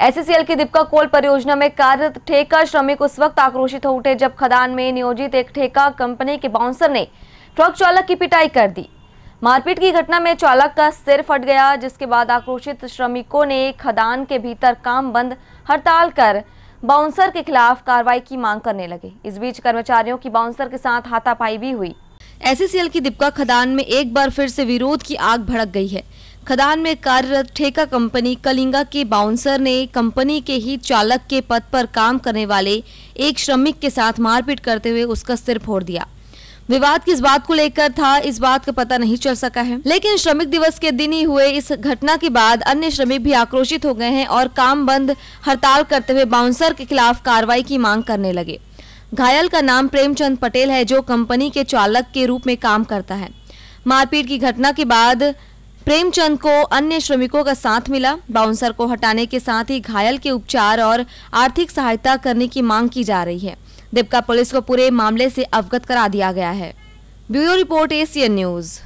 एसएससीएल की दीपका कोल परियोजना में कार्यरत ठेका श्रमिक उस वक्त आक्रोशित हो उठे जब खदान में नियोजित एक ठेका कंपनी के बाउंसर ने ट्रक चालक की पिटाई कर दी मारपीट की घटना में चालक का सिर फट गया जिसके बाद आक्रोशित श्रमिकों ने खदान के भीतर काम बंद हड़ताल कर बाउंसर के खिलाफ कार्रवाई की मांग करने लगे इस बीच कर्मचारियों की बाउंसर के साथ हाथापाई भी हुई एससीसीएल की दीपका खदान में एक बार फिर से विरोध की आग भड़क गई है खदान में कार्यरत ठेका कंपनी कलिंगा के बाउंसर ने कंपनी के ही चालक के पद पर काम करने वाले एक श्रमिक के साथ मारपीट करते हुए उसका सिर फोड़ दिया विवाद किस बात को लेकर था इस बात का पता नहीं चल सका है लेकिन श्रमिक दिवस के दिन ही हुए इस घटना के बाद अन्य श्रमिक भी आक्रोशित हो गए हैं और काम बंद हड़ताल करते हुए बाउंसर के खिलाफ कार्रवाई की मांग करने लगे घायल का नाम प्रेमचंद पटेल है जो कंपनी के चालक के रूप में काम करता है मारपीट की घटना के बाद प्रेमचंद को अन्य श्रमिकों का साथ मिला बाउंसर को हटाने के साथ ही घायल के उपचार और आर्थिक सहायता करने की मांग की जा रही है दीपका पुलिस को पूरे मामले से अवगत करा दिया गया है ब्यूरो रिपोर्ट एशियन न्यूज़